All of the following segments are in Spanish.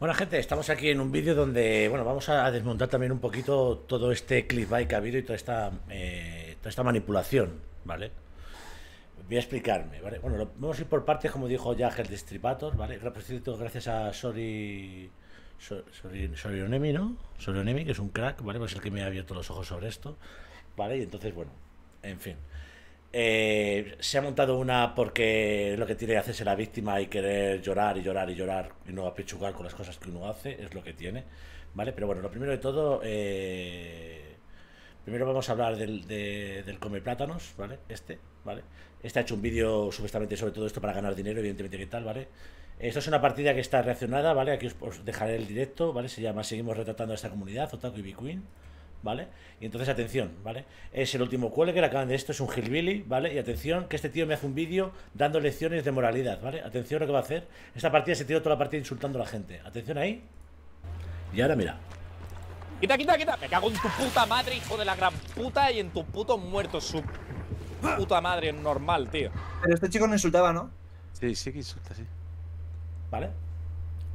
Bueno, gente, estamos aquí en un vídeo donde bueno, vamos a desmontar también un poquito todo este clickbait que ha habido y toda esta, eh, toda esta manipulación, ¿vale? Voy a explicarme, ¿vale? Bueno, lo, vamos a ir por partes, como dijo ya el Stripator, ¿vale? Gracias a Sori... Sori Sori ¿no? Onemi, que es un crack, ¿vale? Pues es el que me ha abierto los ojos sobre esto, ¿vale? Y entonces, bueno, en fin. Eh, se ha montado una porque lo que tiene que hacerse la víctima y querer llorar y llorar y llorar y no apechugar con las cosas que uno hace, es lo que tiene, ¿vale? Pero bueno, lo primero de todo, eh, primero vamos a hablar del, del come plátanos, ¿vale? Este, ¿vale? Este ha hecho un vídeo supuestamente sobre todo esto para ganar dinero, evidentemente que tal, ¿vale? Esto es una partida que está reaccionada, ¿vale? Aquí os, dejaré el directo, ¿vale? Se llama Seguimos retratando a esta comunidad, Otaku y Big Queen. ¿vale? Y entonces, atención, ¿vale? Es el último Que le acaban de esto, es un hillbilly, ¿vale? Y atención, que este tío me hace un vídeo dando lecciones de moralidad, ¿vale? Atención a lo que va a hacer. Esta partida se tiró toda la partida insultando a la gente. Atención ahí. Y ahora mira. Quita, quita, quita. Me cago en tu puta madre, hijo de la gran puta, y en tu puto muerto, su puta madre normal, tío. Pero este chico no insultaba, ¿no? Sí, sí que insulta, sí. ¿Vale?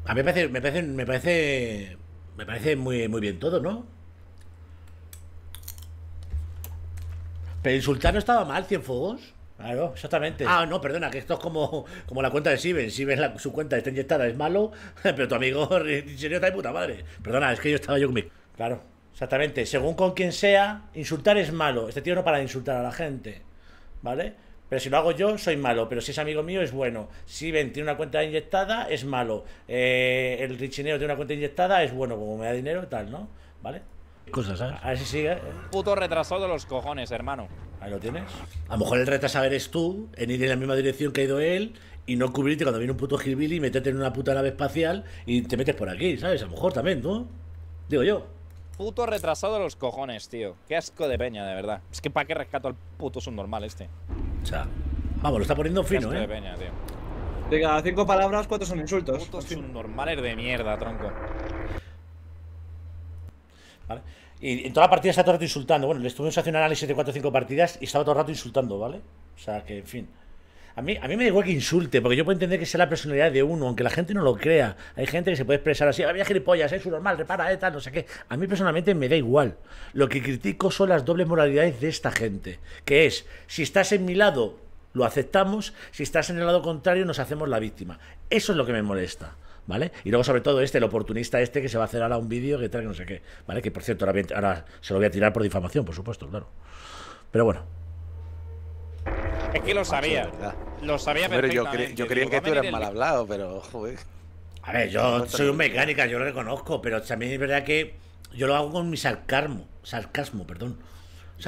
A mí me parece, me parece, me parece, me parece muy, muy bien todo, ¿no? Pero insultar no estaba mal, Cienfuegos. Claro, exactamente. Ah, no, perdona, que esto es como, como la cuenta de Siben. Siben, su cuenta está inyectada, es malo, pero tu amigo Richineo está de puta madre. Perdona, es que yo estaba yo conmigo. Claro, exactamente. Según con quien sea, insultar es malo. Este tío no para de insultar a la gente, ¿vale? Pero si lo hago yo, soy malo. Pero si es amigo mío, es bueno. Siben tiene una cuenta inyectada, es malo. Eh, el Richineo tiene una cuenta inyectada, es bueno. Como me da dinero, tal, ¿no? ¿Vale? cosas, ¿sabes? si sigue. ¿eh? Puto retrasado de los cojones, hermano. Ahí lo tienes. A lo mejor el retrasado eres tú, en ir en la misma dirección que ha ido él, y no cubrirte cuando viene un puto Gilbilly y meterte en una puta nave espacial y te metes por aquí, ¿sabes? A lo mejor también, ¿no? Digo yo. Puto retrasado de los cojones, tío. Qué asco de peña, de verdad. Es que para qué rescato al puto subnormal este. O sea, vamos, lo está poniendo fino, ¿eh? de peña, tío. De cada cinco palabras, cuatro son insultos. Putos subnormales de mierda, tronco. Vale. Y en toda la partida está todo el rato insultando. Bueno, le estuvimos haciendo un análisis de 4 o 5 partidas y estaba todo el rato insultando, ¿vale? O sea, que en fin. A mí, a mí me da igual que insulte, porque yo puedo entender que sea la personalidad de uno, aunque la gente no lo crea. Hay gente que se puede expresar así, había ah, gilipollas, es eh, normal, repara, eh, tal, no sé qué. A mí personalmente me da igual. Lo que critico son las dobles moralidades de esta gente, que es, si estás en mi lado, lo aceptamos, si estás en el lado contrario, nos hacemos la víctima. Eso es lo que me molesta. ¿vale? Y luego, sobre todo, este, el oportunista este que se va a hacer ahora un vídeo que trae no sé qué, ¿vale? Que por cierto, ahora, se lo voy a tirar por difamación, por supuesto, claro. Pero bueno. Es que lo sabía. Lo sabía pero yo, yo, creía que tú eras mal hablado, pero A ver, yo soy un mecánica, yo lo reconozco, pero también es verdad que yo lo hago con mi sarcasmo, sarcasmo, perdón.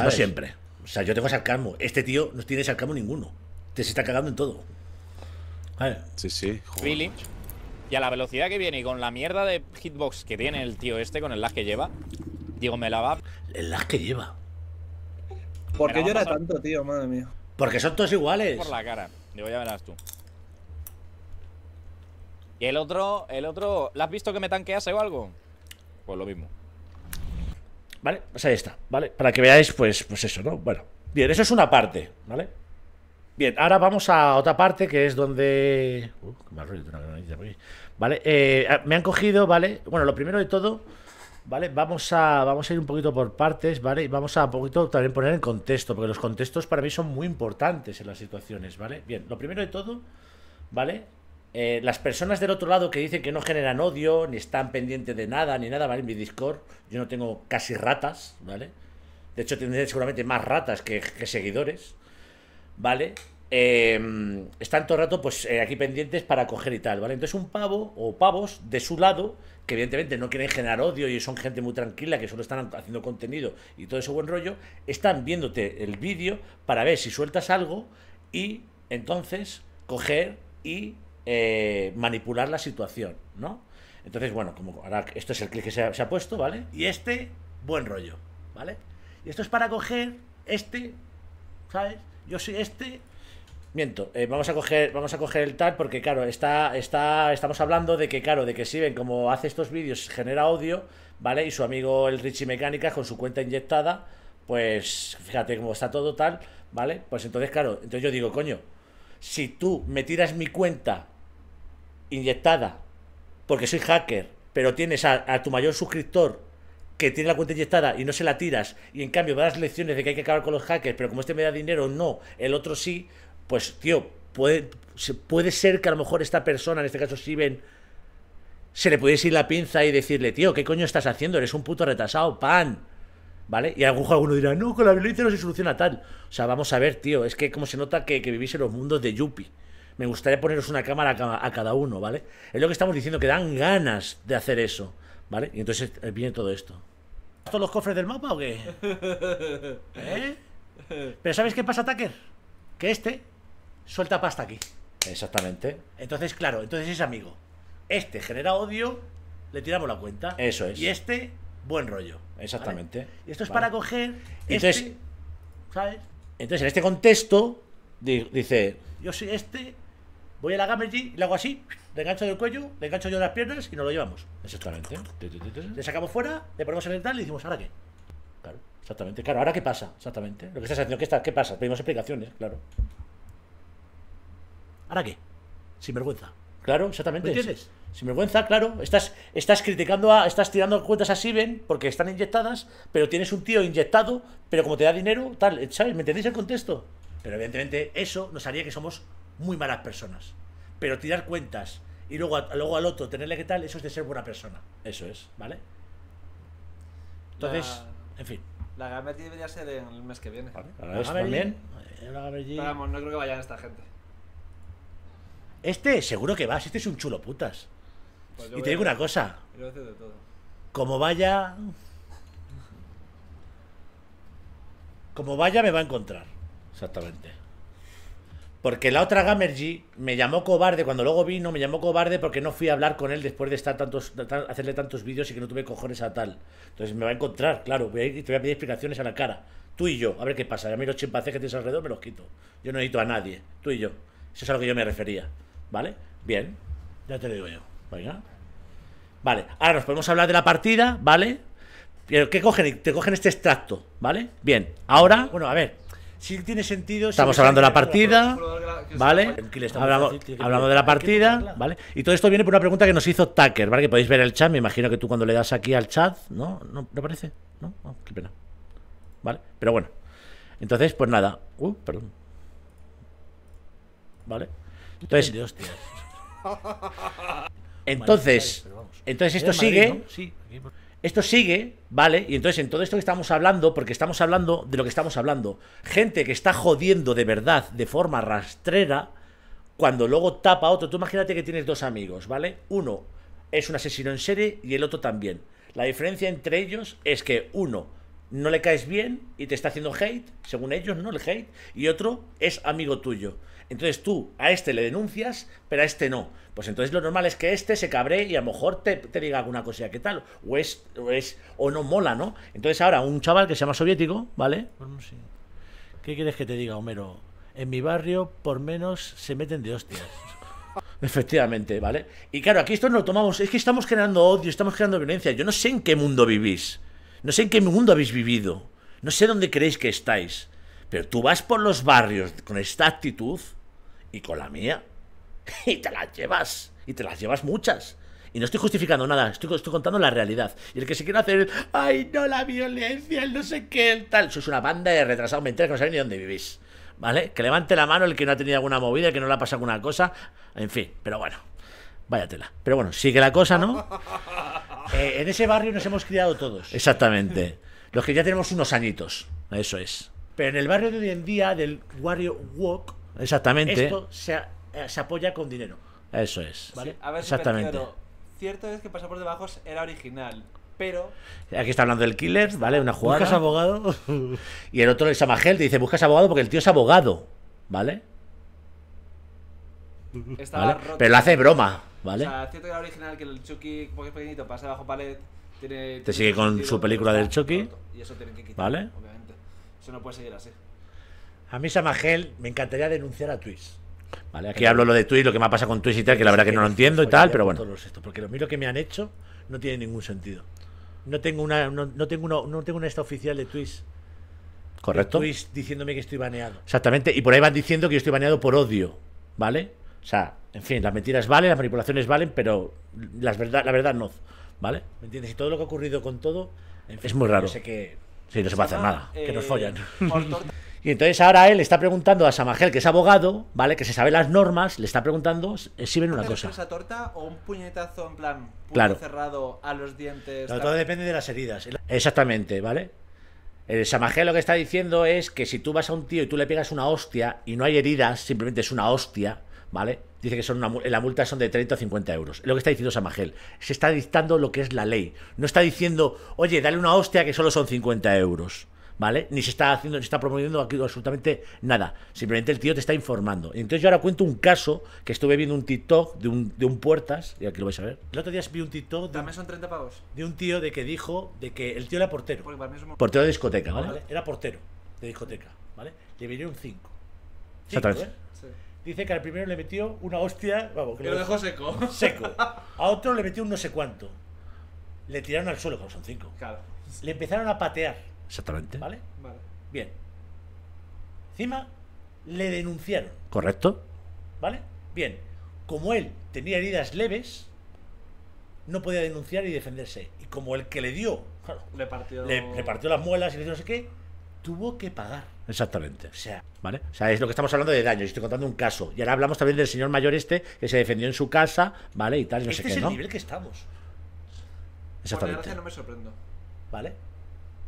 siempre. O sea, yo tengo sarcasmo. Este tío no tiene sarcasmo ninguno. Te se está cagando en todo. Sí, sí. Y a la velocidad que viene y con la mierda de hitbox que tiene el tío este, con el lag que lleva, digo, me la va. El lag que lleva. ¿Por qué llora tanto, tío? Madre mía. Porque son todos iguales. Por la cara. Digo, ya verás tú. Y el otro, el otro, ¿la has visto que me tanquease o algo? Pues lo mismo. Vale, pues ahí está, ¿vale? Para que veáis, pues, pues eso, ¿no? Bueno, bien, eso es una parte, ¿vale? Bien, ahora vamos a otra parte que es donde... Uh, qué mal rollo, una Vale, eh, me han cogido, ¿vale? Bueno, lo primero de todo, ¿vale? Vamos a, vamos a ir un poquito por partes, ¿vale? Y vamos a un poquito también poner en contexto, porque los contextos para mí son muy importantes en las situaciones, ¿vale? Bien, lo primero de todo, ¿vale? Eh, las personas del otro lado que dicen que no generan odio, ni están pendientes de nada, ni nada, ¿vale? En mi Discord yo no tengo casi ratas, ¿vale? De hecho, tendré seguramente más ratas que, que seguidores. ¿vale? Em, están todo el rato pues eh, aquí pendientes para coger y tal, ¿vale? Entonces un pavo o pavos de su lado, que evidentemente no quieren generar odio y son gente muy tranquila, que solo están haciendo contenido y todo ese buen rollo, están viéndote el vídeo para ver si sueltas algo y entonces coger y eh, manipular la situación, ¿no? Entonces, bueno, como ahora esto es el clic que se ha, se ha puesto, ¿vale? Y este, buen rollo, ¿vale? Y esto es para coger este, ¿sabes? yo soy este. Miento, eh, vamos a coger, vamos a el tal porque claro, está, está, estamos hablando de que claro, de que si ven como hace estos vídeos genera audio, ¿vale? Y su amigo el Richie Mecánica con su cuenta inyectada, pues fíjate cómo está todo tal, ¿vale? Pues entonces claro, entonces yo digo, coño, si tú me tiras mi cuenta inyectada porque soy hacker, pero tienes a tu mayor suscriptor que tiene la cuenta inyectada y no se la tiras y en cambio me las lecciones de que hay que acabar con los hackers, pero como este me da dinero, no, el otro sí, pues tío, puede, puede ser que a lo mejor esta persona, en este caso Steven, se le pudiese ir la pinza y decirle, tío, ¿qué coño estás haciendo? Eres un puto retrasado, pan. ¿Vale? Y algún alguno dirá, no, con la violencia no se soluciona tal. O sea, vamos a ver, tío, es que como se nota que, que vivís en los mundos de Yuppie me gustaría poneros una cámara a cada uno, ¿vale? Es lo que estamos diciendo, que dan ganas de hacer eso. ¿Vale? Y entonces eh, viene todo esto. ¿Todos los cofres del mapa o qué? ¿Eh? Pero ¿sabes qué pasa, Tucker? Que este suelta pasta aquí. Exactamente. Entonces, claro, entonces es amigo. Este genera odio, le tiramos la cuenta. Eso es. Y este, buen rollo. Exactamente. Y esto es para coger. Este, ¿sabes? Entonces, en este contexto, dice. Yo soy este Voy a la Gamergy, le hago así, le engancho del cuello, le engancho yo las piernas y nos lo llevamos. Exactamente. Le sacamos fuera, le ponemos en el tal y decimos, ¿ahora qué? Claro, exactamente. Claro, ¿ahora qué pasa? Exactamente. Lo que estás haciendo, ¿qué, pasa? Pedimos explicaciones, claro. ¿Ahora qué? Sin vergüenza. Claro, exactamente. ¿Me entiendes? Sin vergüenza, claro. Estás, estás criticando a. Estás tirando cuentas a Siben porque están inyectadas, pero tienes un tío inyectado, pero como te da dinero, tal. ¿Sabes? ¿Me entendéis el contexto? Pero evidentemente eso nos haría que somos muy malas personas. Pero tirar cuentas y luego, luego al otro tenerle que tal, eso es de ser buena persona. Eso es, ¿vale? Entonces, en fin. La Gamergy debería ser el mes que viene. también. Eh, vamos, no creo que vayan esta gente. Este seguro que va este es un chulo putas. Pues y te digo una cosa. Como vaya. Como vaya, me va a encontrar. Exactamente. Porque la otra Gamergy me llamó cobarde cuando luego vino, me llamó cobarde porque no fui a hablar con él después de estar tantos, hacerle tantos vídeos y que no tuve cojones a tal. Entonces me va a encontrar, claro, voy a ir, te voy a pedir explicaciones a la cara. Tú y yo, a ver qué pasa. A mí los chimpancés que tienes alrededor me los quito. Yo no necesito a nadie, tú y yo. Eso es a lo que yo me refería. ¿Vale? Bien, ya te lo digo yo. Venga. Vale, ahora nos podemos hablar de la partida, ¿vale? Pero ¿qué cogen? Te cogen este extracto, ¿vale? Bien, ahora, bueno, a ver, si tiene sentido. Estamos hablando de la partida, ¿vale? Hablamos, de la partida, ¿vale? Y todo esto viene por una pregunta que nos hizo Tucker, ¿vale? Que podéis ver el chat, me imagino que tú cuando le das aquí al chat, ¿no? ¿No, no ¿No? Ah, qué pena. ¿Vale? Pero bueno. Entonces, pues nada. Uh, perdón. ¿Vale? Entonces... Entonces, entonces esto sigue... Pues. Esto sigue, ¿vale? Y entonces en todo esto que estamos hablando, porque estamos hablando de lo que estamos hablando, gente que está jodiendo de verdad, de forma rastrera, cuando luego tapa a otro, tú imagínate que tienes dos amigos, ¿vale? Uno es un asesino en serie y el otro también. La diferencia entre ellos es que uno no le caes bien y te está haciendo hate, según ellos, ¿no? El hate, y otro es amigo tuyo. Entonces tú a este le denuncias, pero a este no. Pues entonces lo normal es que este se cabree y a lo mejor te, diga alguna cosilla que tal. O es, o no mola, ¿no? Entonces ahora un chaval que se llama soviético, ¿vale? Pues ¿Qué quieres que te diga, Homero? En mi barrio, por menos, se meten de hostias. Efectivamente, ¿vale? Y claro, aquí esto no lo tomamos, es que estamos generando odio, estamos generando violencia. Yo no sé en qué mundo vivís. No sé en qué mundo habéis vivido, no sé dónde creéis que estáis, pero tú vas por los barrios con esta actitud y con la mía y te las llevas, y te las llevas muchas. Y no estoy justificando nada, estoy, contando la realidad. Y el que se quiere hacer ay, no, la violencia, el no sé qué, el tal. Sois una banda de retrasados mentales que no sabéis ni dónde vivís. ¿Vale? Que levante la mano el que no ha tenido alguna movida, el que no le ha pasado alguna cosa. En fin, pero bueno, váyatela. Pero bueno, sigue la cosa, ¿no? Eh, en ese barrio nos hemos criado todos. Exactamente. Los que ya tenemos unos añitos. Eso es. Pero en el barrio de hoy en día, del barrio Walk, Exactamente. esto eh, se, apoya con dinero. Eso es. a ver Exactamente. Cierto es que pasar por debajo era original, pero Aquí está hablando del killer, ¿vale? Una jugada. ¿Buscas abogado? Y el otro el gel te dice, buscas abogado porque el tío es abogado, ¿vale? Pero lo hace broma. O sea, es cierto que original, que el Chucky, como es pequeñito, pasa bajo palet, tiene... Te sigue con su película del Chucky. Y eso tienen que quitar, ¿vale? obviamente. Eso no puede seguir así. A mí, Samagel, me encantaría denunciar a Twist. Vale, aquí hablo lo de Twitch, lo que me ha pasado con Twitch y tal, que la verdad que no lo entiendo y tal, pero bueno. porque lo mío que me han hecho no tiene ningún sentido. No tengo una, no, tengo una, no tengo una esta oficial de Twitch. Correcto. Twitch diciéndome que estoy baneado. Exactamente, y por ahí van diciendo que yo estoy baneado por odio, ¿vale? O sea, en fin, las mentiras valen, las manipulaciones valen, pero las verdad, la verdad no. ¿Vale? ¿Me entiendes? Y todo lo que ha ocurrido con todo es muy raro. sé que. Sí, no se puede hacer nada. que nos eh, follan. y entonces ahora él está preguntando a Samagel, que es abogado, ¿vale? Que se sabe las normas, le está preguntando eh, si ven una cosa. ¿Una torta o un puñetazo en plan cerrado a los dientes? todo depende de las heridas. Exactamente, ¿vale? El Samagel lo que está diciendo es que si tú vas a un tío y tú le pegas una hostia y no hay heridas, simplemente es una hostia, ¿vale? Dice que son una, la multa son de 30 o 50 euros. Lo que está diciendo Samagel. Se está dictando lo que es la ley. No está diciendo, oye, dale una hostia que solo son 50 euros. ¿Vale? Ni se está haciendo, ni está promoviendo aquí absolutamente nada. Simplemente el tío te está informando. Entonces yo ahora cuento un caso que estuve viendo un TikTok de un, de un puertas, y aquí lo vais a ver. El otro día vi un TikTok de, son 30 pavos. de un tío de que dijo de que el tío era portero. Portero de discoteca, ¿vale? Era portero de discoteca, ¿vale? Le vinieron 5. Dice que al primero le metió una hostia. Vamos, que lo, dejó, seco. Seco. A otro le metió un no sé cuánto. Le tiraron al suelo, son cinco. Claro. Le empezaron a patear. Exactamente. ¿Vale? Vale. Bien. Encima le denunciaron. Correcto. ¿Vale? Bien. Como él tenía heridas leves, no podía denunciar y defenderse. Y como el que le dio, le, partió... partió las muelas y le no sé qué, tuvo que pagar. Exactamente. O sea, ¿vale? O sea, es lo que estamos hablando de daños. Estoy contando un caso. Y ahora hablamos también del señor mayor este que se defendió en su casa, ¿vale? Y tal, no este es el nivel que estamos. Exactamente. Por no me sorprendo. ¿Vale?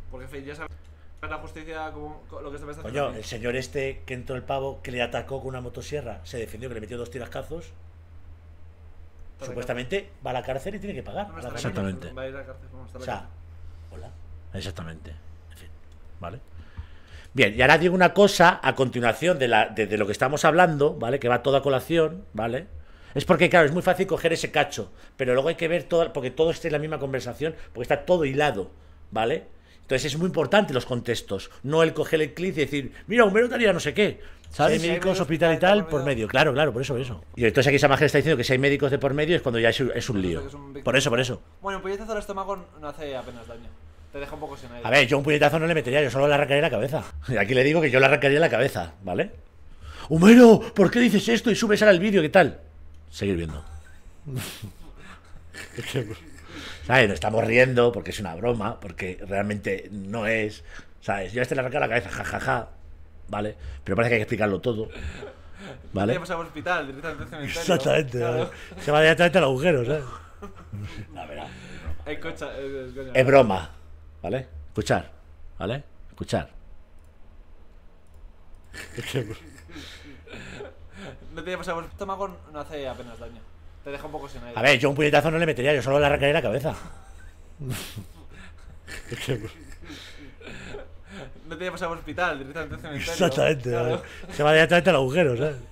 Porque en ya sabes la justicia como lo que se está haciendo. Coño, el señor este que entró el pavo, que le atacó con una motosierra, se defendió, que le metió dos tirascazos. Supuestamente va a la cárcel y tiene que pagar. Exactamente. Va a ir a la cárcel, o sea, hola. Exactamente. En fin, ¿vale? Bien, y ahora digo una cosa a continuación de, la, de, lo que estamos hablando, ¿vale? Que va toda colación, ¿vale? Es porque, claro, es muy fácil coger ese cacho, pero luego hay que ver todo, porque todo está en la misma conversación, porque está todo hilado, ¿vale? Entonces es muy importante los contextos, no el coger el clic y decir, mira, un tal no sé qué. ¿Sabes? médicos, hospital y tal, por medio. Claro, claro, por eso, por eso. Y entonces aquí esa magia está diciendo que si hay médicos de por medio es cuando ya es, un, lío. Por eso, por eso. Bueno, pues el estómago no hace apenas daño. Te deja un poco sin aire. A ver, yo un puñetazo no le metería, yo solo le arrancaría la cabeza. Y aquí le digo que yo le arrancaría la cabeza, ¿vale? ¡Humero! ¿por qué dices esto y subes ahora el vídeo? ¿Qué tal? Seguir viendo. ¿Sabes? Nos estamos riendo porque es una broma, porque realmente no es. ¿Sabes? Yo a este le arrancaría la cabeza, jajaja. Ja, ja, ¿Vale? Pero parece que hay que explicarlo todo. ¿Vale? Vamos al hospital, Exactamente. Se va directamente al agujero, ¿sabes? La verdad. es broma. ¿Vale? Escuchar, ¿vale? Escuchar. no te pasado, pues, estómago. no hace apenas daño. Te deja un poco sin aire. A ver, yo un puñetazo no le metería, yo solo le arrancaría la cabeza. no te llevas al hospital, directamente al cementerio. Exactamente, se va directamente al agujero, ¿sabes?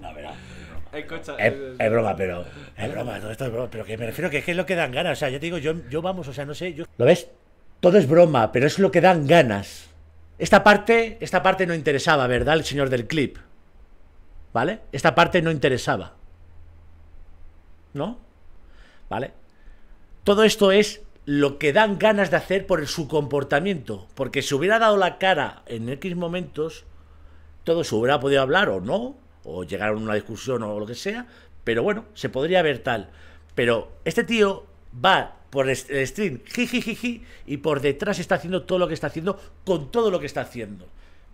No, Es, es, broma, pero. Es broma, todo esto es broma. Pero que me refiero que es que es lo que dan ganas. O sea, yo te digo, yo, yo vamos, o sea, no sé. Yo... ¿Lo ves? Todo es broma, pero es lo que dan ganas. Esta parte, esta parte no interesaba, ¿verdad? El señor del clip. ¿Vale? Esta parte no interesaba. ¿No? ¿Vale? Todo esto es lo que dan ganas de hacer por su comportamiento. Porque si hubiera dado la cara en X momentos, todo se hubiera podido hablar o no, o llegar a una discusión o lo que sea. Pero bueno, se podría ver tal. Pero este tío va por el stream, y por detrás está haciendo todo lo que está haciendo con todo lo que está haciendo.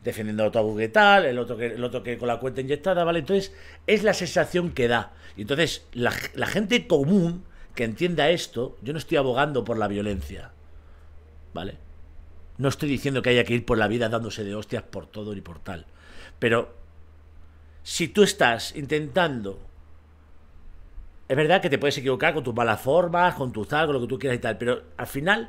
Defendiendo a otro el otro que, el otro que con la cuenta inyectada, ¿vale? Entonces, es la sensación que da. Y entonces, la, la gente común que entienda esto, yo no estoy abogando por la violencia, ¿vale? No estoy diciendo que haya que ir por la vida dándose de hostias por todo ni por tal. Pero si tú estás intentando es verdad que te puedes equivocar con tus malas formas, con tu tal, con lo que tú quieras y tal, pero al final,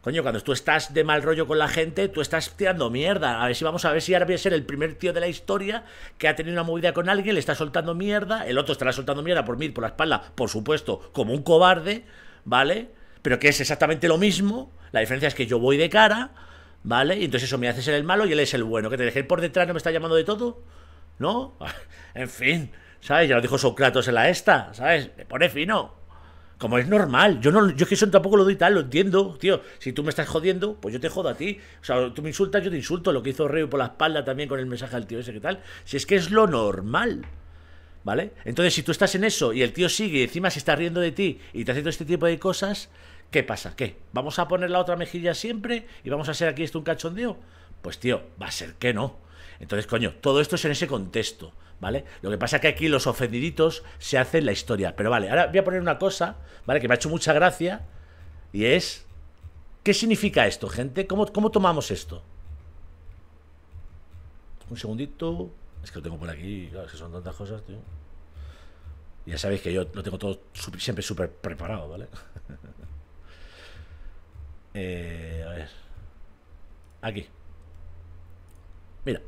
coño, cuando tú estás de mal rollo con la gente, tú estás tirando mierda. A ver si vamos a ver si ahora voy a ser el primer tío de la historia que ha tenido una movida con alguien, le está soltando mierda, el otro estará soltando mierda por mí, por la espalda, por supuesto, como un cobarde, ¿vale? Pero que es exactamente lo mismo. La diferencia es que yo voy de cara, ¿vale? Y entonces eso me hace ser el malo y él es el bueno. Que te dejé por detrás, no me está llamando de todo, ¿no? en fin. ¿sabes? Ya lo dijo Sócrates en la esta, ¿sabes? Me pone fino. Como es normal. Yo no, yo es que eso tampoco lo doy tal, lo entiendo, tío. Si tú me estás jodiendo, pues yo te jodo a ti. O sea, tú me insultas, yo te insulto. Lo que hizo Rey por la espalda también con el mensaje al tío ese que tal. Si es que es lo normal. ¿Vale? Entonces, si tú estás en eso y el tío sigue y encima se está riendo de ti y te hace este tipo de cosas, ¿qué pasa? ¿Qué? ¿Vamos a poner la otra mejilla siempre y vamos a hacer aquí esto un cachondeo? Pues tío, va a ser que no. Entonces, coño, todo esto es en ese contexto. ¿vale? Lo que pasa es que aquí los ofendiditos se hacen la historia. Pero vale, ahora voy a poner una cosa, ¿vale? Que me ha hecho mucha gracia. Y es. ¿Qué significa esto, gente? ¿Cómo, tomamos esto? Un segundito. Es que lo tengo por aquí, claro, que son tantas cosas, tío. Ya sabéis que yo lo tengo todo siempre súper preparado, ¿vale? Eh, a ver. Aquí. Mira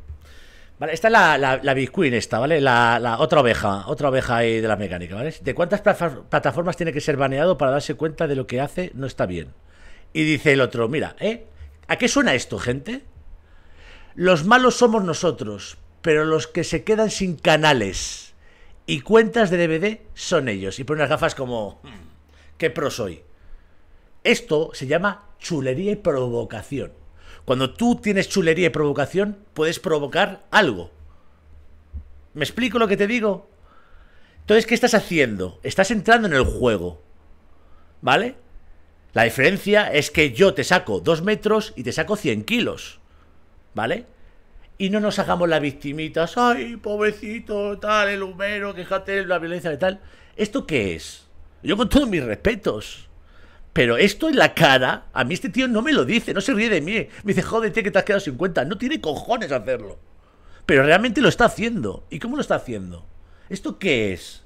esta es la, la, la esta, ¿vale? La, otra oveja, otra oveja ahí de la mecánica, ¿vale? ¿De cuántas plataformas tiene que ser baneado para darse cuenta de lo que hace no está bien? Y dice el otro, mira, ¿eh? ¿A qué suena esto, gente? Los malos somos nosotros, pero los que se quedan sin canales y cuentas de DVD son ellos. Y pone unas gafas como, hmm, ¿qué pro soy? Esto se llama chulería y provocación. Cuando tú tienes chulería y provocación, puedes provocar algo. ¿Me explico lo que te digo? Entonces, ¿qué estás haciendo? Estás entrando en el juego. ¿Vale? La diferencia es que yo te saco dos metros y te saco 100 kilos. ¿Vale? Y no nos hagamos las victimitas. Ay, pobrecito, tal, el humero, quejate, de la violencia de tal. ¿Esto qué es? Yo con todos mis respetos. Pero esto en la cara, a mí este tío no me lo dice, no se ríe de mí. Me dice, joder, que te has quedado sin cuenta. No tiene cojones hacerlo. Pero realmente lo está haciendo. ¿Y cómo lo está haciendo? ¿Esto qué es?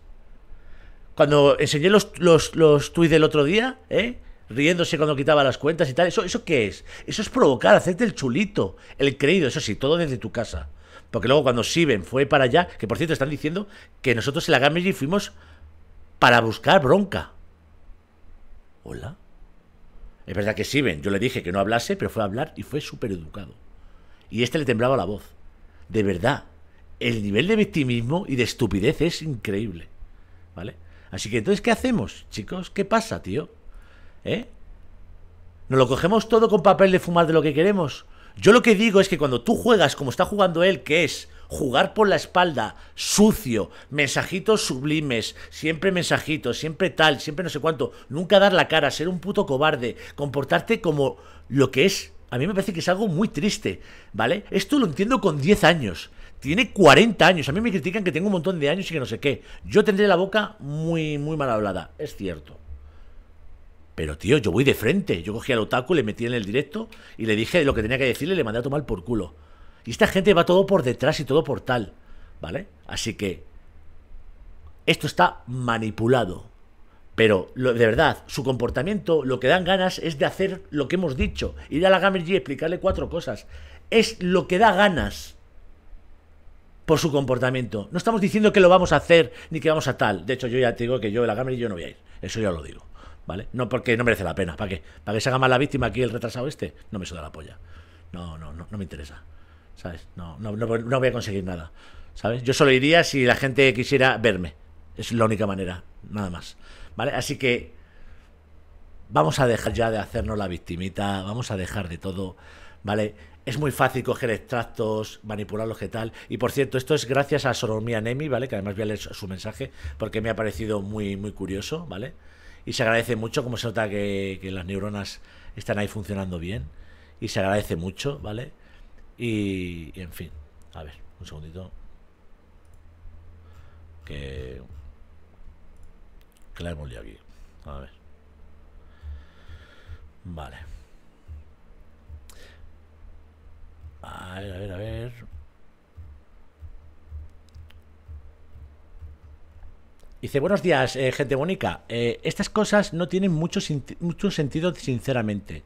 Cuando enseñé los, los, tweets del otro día, ¿eh? riéndose cuando quitaba las cuentas y tal, ¿eso, ¿eso qué es? Eso es provocar, hacerte el chulito, el creído, eso sí, todo desde tu casa. Porque luego cuando Siben fue para allá, que por cierto están diciendo que nosotros en la Gamergy fuimos para buscar bronca. Hola. Es verdad que ven yo le dije que no hablase, pero fue a hablar y fue súper educado. Y este le temblaba la voz. De verdad, el nivel de victimismo y de estupidez es increíble. ¿Vale? Así que entonces, ¿qué hacemos, chicos? ¿Qué pasa, tío? ¿Eh? ¿Nos lo cogemos todo con papel de fumar de lo que queremos? Yo lo que digo es que cuando tú juegas como está jugando él, que es jugar por la espalda, sucio, mensajitos sublimes, siempre mensajitos, siempre tal, siempre no sé cuánto, nunca dar la cara, ser un puto cobarde, comportarte como lo que es. A mí me parece que es algo muy triste, ¿vale? Esto lo entiendo con 10 años. Tiene 40 años. A mí me critican que tengo un montón de años y que no sé qué. Yo tendré la boca muy, muy mal hablada. Es cierto. Pero tío, yo voy de frente. Yo cogí al otaku, le metí en el directo y le dije lo que tenía que decirle y le mandé a tomar por culo. Y esta gente va todo por detrás y todo por tal, ¿vale? Así que esto está manipulado. Pero de verdad, su comportamiento lo que dan ganas es de hacer lo que hemos dicho, ir a la Gamer G y explicarle cuatro cosas. Es lo que da ganas por su comportamiento. No estamos diciendo que lo vamos a hacer ni que vamos a tal. De hecho, yo ya te digo que yo de la Gamer G yo no voy a ir. Eso ya lo digo. ¿Vale? No porque no merece la pena. ¿Para qué? ¿Para que se haga mal la víctima aquí el retrasado este? No me suda la polla. No, no, no, no me interesa. ¿sabes? No, no, no, voy a conseguir nada, ¿sabes? Yo solo iría si la gente quisiera verme. Es la única manera, nada más. ¿Vale? Así que vamos a dejar ya de hacernos la victimita, vamos a dejar de todo, ¿vale? Es muy fácil coger extractos, manipularlos, que tal. Y por cierto, esto es gracias a Soromía Nemi, ¿vale? Que además voy a leer su mensaje porque me ha parecido muy, muy curioso, ¿vale? Y se agradece mucho, como se nota que, que las neuronas están ahí funcionando bien. Y se agradece mucho, ¿vale? Y, en fin, a ver, un segundito. Que, que la aquí. A ver. Vale. A ver, a ver, a ver. Dice, buenos días, eh, gente bonita. Eh, estas cosas no tienen mucho, mucho sentido, sinceramente.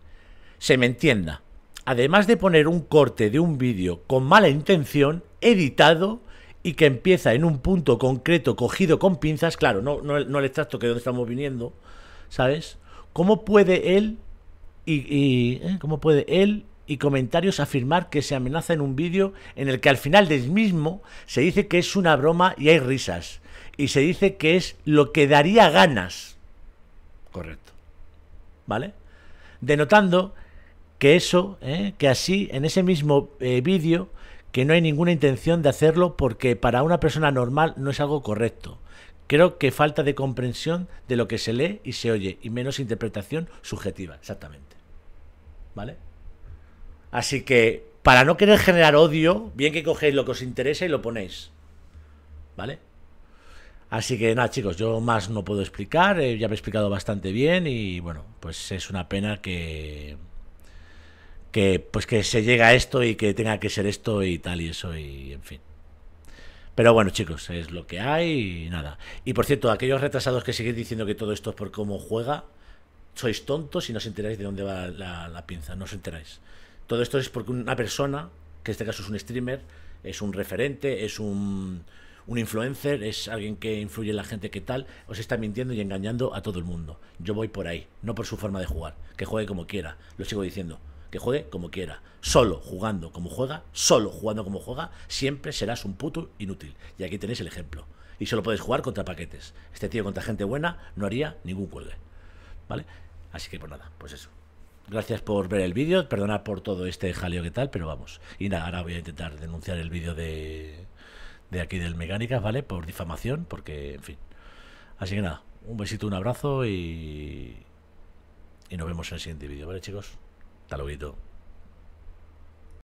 Se me entienda además de poner un corte de un vídeo con mala intención, editado y que empieza en un punto concreto cogido con pinzas, claro, no, no, el extracto que de donde estamos viniendo, ¿sabes? ¿Cómo puede él y, eh, cómo puede él y comentarios afirmar que se amenaza en un vídeo en el que al final del mismo se dice que es una broma y hay risas y se dice que es lo que daría ganas. Correcto. ¿Vale? Denotando que eso, ¿eh? que así, en ese mismo eh, vídeo, que no hay ninguna intención de hacerlo porque para una persona normal no es algo correcto. Creo que falta de comprensión de lo que se lee y se oye, y menos interpretación subjetiva, exactamente. ¿Vale? Así que, para no querer generar odio, bien que cogéis lo que os interesa y lo ponéis. ¿Vale? Así que nada, chicos, yo más no puedo explicar, eh, ya me he explicado bastante bien y bueno, pues es una pena que que pues que se llega a esto y que tenga que ser esto y tal y eso y en fin. Pero bueno, chicos, es lo que hay y nada. Y por cierto, aquellos retrasados que seguís diciendo que todo esto es por cómo juega, sois tontos y no os enteráis de dónde va la, pinza, no os enteráis. Todo esto es porque una persona, que en este caso es un streamer, es un referente, es un, un influencer, es alguien que influye en la gente que tal, os está mintiendo y engañando a todo el mundo. Yo voy por ahí, no por su forma de jugar, que juegue como quiera, lo sigo diciendo que juegue como quiera. Solo jugando como juega, solo jugando como juega, siempre serás un puto inútil. Y aquí tenéis el ejemplo. Y solo puedes jugar contra paquetes. Este tío contra gente buena no haría ningún cuelgue. ¿Vale? Así que por pues nada, pues eso. Gracias por ver el vídeo, perdonad por todo este jaleo que tal, pero vamos. Y nada, ahora voy a intentar denunciar el vídeo de, de aquí del Mecánicas, ¿vale? Por difamación, porque, en fin. Así que nada, un besito, un abrazo y, y nos vemos en el siguiente vídeo, ¿vale chicos? Hasta luego.